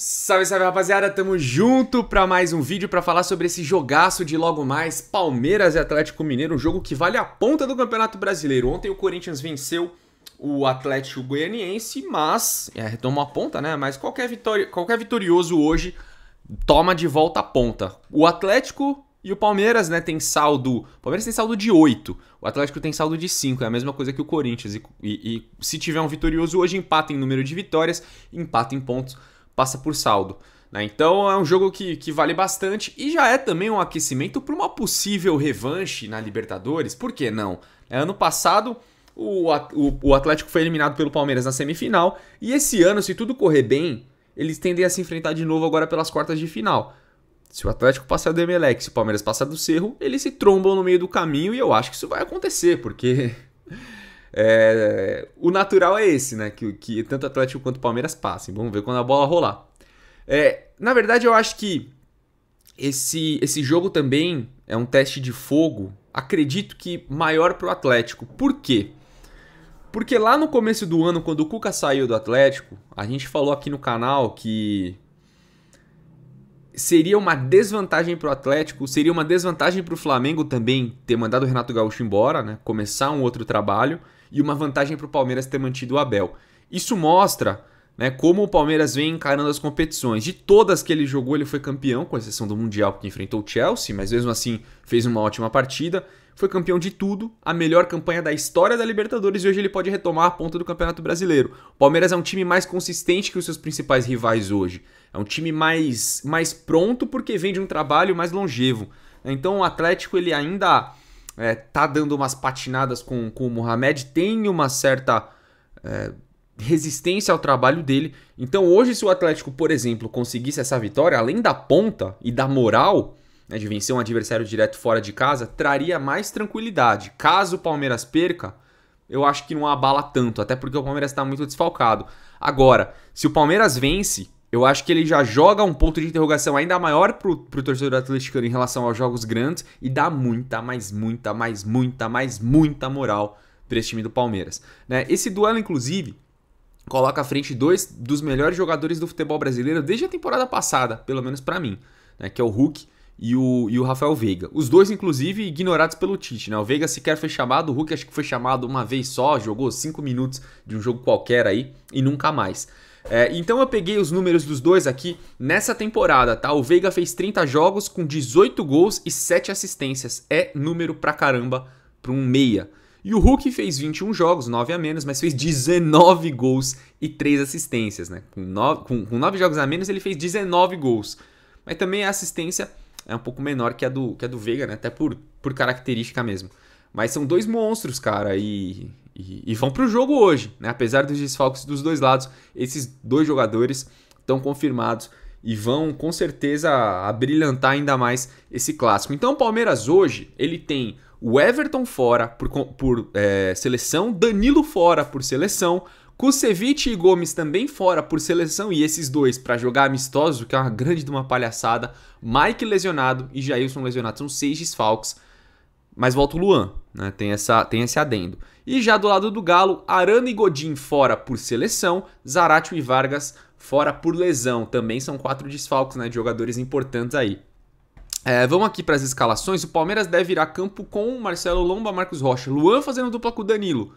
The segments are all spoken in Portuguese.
Salve, salve rapaziada, tamo junto para mais um vídeo para falar sobre esse jogaço de logo mais Palmeiras e Atlético Mineiro, um jogo que vale a ponta do Campeonato Brasileiro. Ontem o Corinthians venceu o Atlético Goianiense, mas é, retomou a ponta, né? Mas qualquer, vitória, qualquer vitorioso hoje toma de volta a ponta. O Atlético e o Palmeiras, né, tem saldo. O Palmeiras tem saldo de 8. O Atlético tem saldo de 5. É a mesma coisa que o Corinthians. E, e, e se tiver um vitorioso hoje, empata em número de vitórias, empata em pontos passa por saldo. Né? Então é um jogo que, que vale bastante e já é também um aquecimento para uma possível revanche na Libertadores, por que não? É, ano passado o, o, o Atlético foi eliminado pelo Palmeiras na semifinal e esse ano, se tudo correr bem, eles tendem a se enfrentar de novo agora pelas quartas de final. Se o Atlético passar do Emelec, se o Palmeiras passar do Cerro, eles se trombam no meio do caminho e eu acho que isso vai acontecer, porque É, o natural é esse, né? Que, que tanto Atlético quanto Palmeiras passem. Vamos ver quando a bola rolar. É, na verdade, eu acho que esse, esse jogo também é um teste de fogo. Acredito que maior para o Atlético. Por quê? Porque lá no começo do ano, quando o Cuca saiu do Atlético, a gente falou aqui no canal que seria uma desvantagem para o Atlético, seria uma desvantagem para o Flamengo também ter mandado o Renato Gaúcho embora, né? Começar um outro trabalho e uma vantagem para o Palmeiras ter mantido o Abel. Isso mostra né, como o Palmeiras vem encarando as competições. De todas que ele jogou, ele foi campeão, com exceção do Mundial que enfrentou o Chelsea, mas mesmo assim fez uma ótima partida. Foi campeão de tudo, a melhor campanha da história da Libertadores e hoje ele pode retomar a ponta do Campeonato Brasileiro. O Palmeiras é um time mais consistente que os seus principais rivais hoje. É um time mais, mais pronto porque vem de um trabalho mais longevo. Então o Atlético ele ainda é, tá dando umas patinadas com, com o Mohamed, tem uma certa é, resistência ao trabalho dele. Então hoje, se o Atlético, por exemplo, conseguisse essa vitória, além da ponta e da moral né, de vencer um adversário direto fora de casa, traria mais tranquilidade. Caso o Palmeiras perca, eu acho que não abala tanto, até porque o Palmeiras está muito desfalcado. Agora, se o Palmeiras vence, eu acho que ele já joga um ponto de interrogação ainda maior pro, pro torcedor atleticano em relação aos jogos grandes e dá muita, mais muita, mais muita, mais muita moral para esse time do Palmeiras. Né? Esse duelo, inclusive, coloca à frente dois dos melhores jogadores do futebol brasileiro desde a temporada passada, pelo menos para mim, né? que é o Hulk e o, e o Rafael Veiga. Os dois, inclusive, ignorados pelo Tite. Né? O Veiga sequer foi chamado, o Hulk acho que foi chamado uma vez só, jogou cinco minutos de um jogo qualquer aí e nunca mais. É, então eu peguei os números dos dois aqui nessa temporada, tá? O Veiga fez 30 jogos com 18 gols e 7 assistências. É número pra caramba pra um meia. E o Hulk fez 21 jogos, 9 a menos, mas fez 19 gols e 3 assistências, né? Com 9, com, com 9 jogos a menos, ele fez 19 gols. Mas também a assistência é um pouco menor que a do, que a do Veiga, né? Até por, por característica mesmo. Mas são dois monstros, cara, e, e, e vão para o jogo hoje, né? Apesar dos desfalques dos dois lados, esses dois jogadores estão confirmados e vão com certeza abrilhantar ainda mais esse clássico. Então o Palmeiras hoje ele tem o Everton fora por, por é, seleção, Danilo fora por seleção, Kusevich e Gomes também fora por seleção e esses dois para jogar amistoso, que é uma grande de uma palhaçada, Mike lesionado e Jailson lesionado, são seis desfalques. Mas volta o Luan, né? tem, essa, tem esse adendo. E já do lado do Galo, Arana e Godin fora por seleção, Zaratio e Vargas fora por lesão. Também são quatro desfalques né, de jogadores importantes aí. É, vamos aqui para as escalações. O Palmeiras deve ir a campo com Marcelo Lomba, Marcos Rocha, Luan fazendo dupla com o Danilo,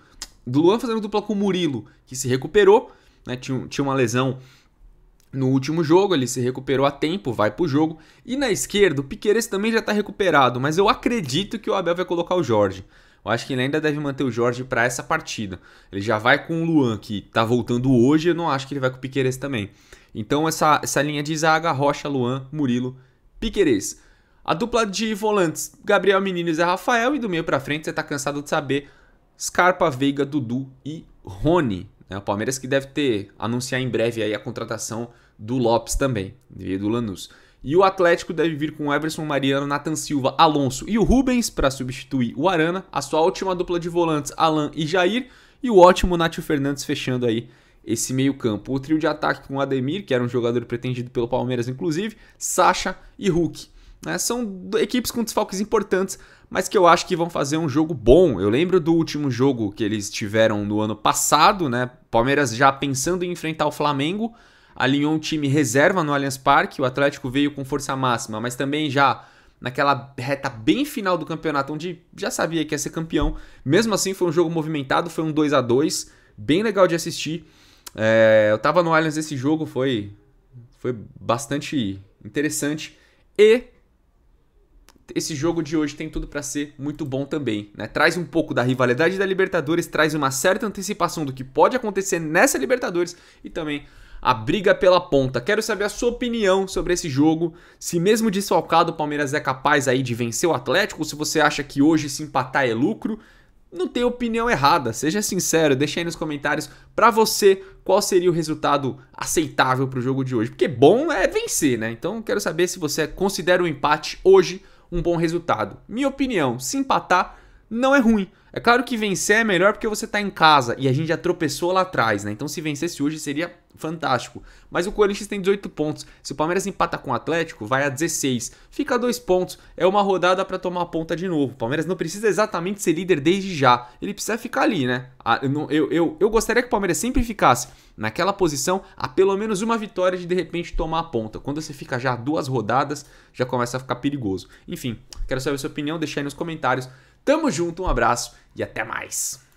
Luan fazendo dupla com o Murilo, que se recuperou, né, tinha, tinha uma lesão no último jogo, ele se recuperou a tempo, vai pro jogo. E na esquerda, o Piqueires também já está recuperado, mas eu acredito que o Abel vai colocar o Jorge. Eu acho que ele ainda deve manter o Jorge para essa partida. Ele já vai com o Luan, que está voltando hoje, eu não acho que ele vai com o Piqueires também. Então essa, essa linha de zaga, Rocha, Luan, Murilo, Piqueires. A dupla de volantes, Gabriel Menino e Zé Rafael, e do meio para frente, você está cansado de saber, Scarpa, Veiga, Dudu e Rony. Né? O Palmeiras que deve ter, anunciar em breve aí a contratação do Lopes também, veio do Lanús. E o Atlético deve vir com Everson Mariano, Nathan Silva, Alonso e o Rubens para substituir o Arana, a sua última dupla de volantes, Alan e Jair, e o ótimo Nátio Fernandes fechando aí esse meio-campo. O trio de ataque com Ademir, que era um jogador pretendido pelo Palmeiras, inclusive, Sacha e Hulk. Né? São equipes com desfalques importantes, mas que eu acho que vão fazer um jogo bom. Eu lembro do último jogo que eles tiveram no ano passado, né? Palmeiras já pensando em enfrentar o Flamengo alinhou um time reserva no Allianz Parque. O Atlético veio com força máxima, mas também já naquela reta bem final do campeonato, onde já sabia que ia ser campeão. Mesmo assim, foi um jogo movimentado, foi um 2 a 2 bem legal de assistir. É, eu tava no Allianz esse jogo, foi, foi bastante interessante. E esse jogo de hoje tem tudo para ser muito bom também. Né? Traz um pouco da rivalidade da Libertadores, traz uma certa antecipação do que pode acontecer nessa Libertadores e também a briga pela ponta. Quero saber a sua opinião sobre esse jogo. Se mesmo desfalcado o Palmeiras é capaz aí de vencer o Atlético, ou se você acha que hoje se empatar é lucro, não tem opinião errada. Seja sincero, deixa aí nos comentários para você qual seria o resultado aceitável para o jogo de hoje. Porque bom é vencer, né? Então quero saber se você considera o empate hoje um bom resultado. Minha opinião, se empatar não é ruim. É claro que vencer é melhor porque você está em casa e a gente já tropeçou lá atrás, né? Então se vencesse hoje seria fantástico. Mas o Corinthians tem 18 pontos. Se o Palmeiras empata com o Atlético, vai a 16. Fica a 2 pontos. É uma rodada para tomar a ponta de novo. O Palmeiras não precisa exatamente ser líder desde já. Ele precisa ficar ali, né? Ah, eu, eu, eu gostaria que o Palmeiras sempre ficasse naquela posição a pelo menos uma vitória de de repente tomar a ponta. Quando você fica já duas rodadas, já começa a ficar perigoso. Enfim, quero saber a sua opinião, deixa aí nos comentários. Tamo junto, um abraço e até mais.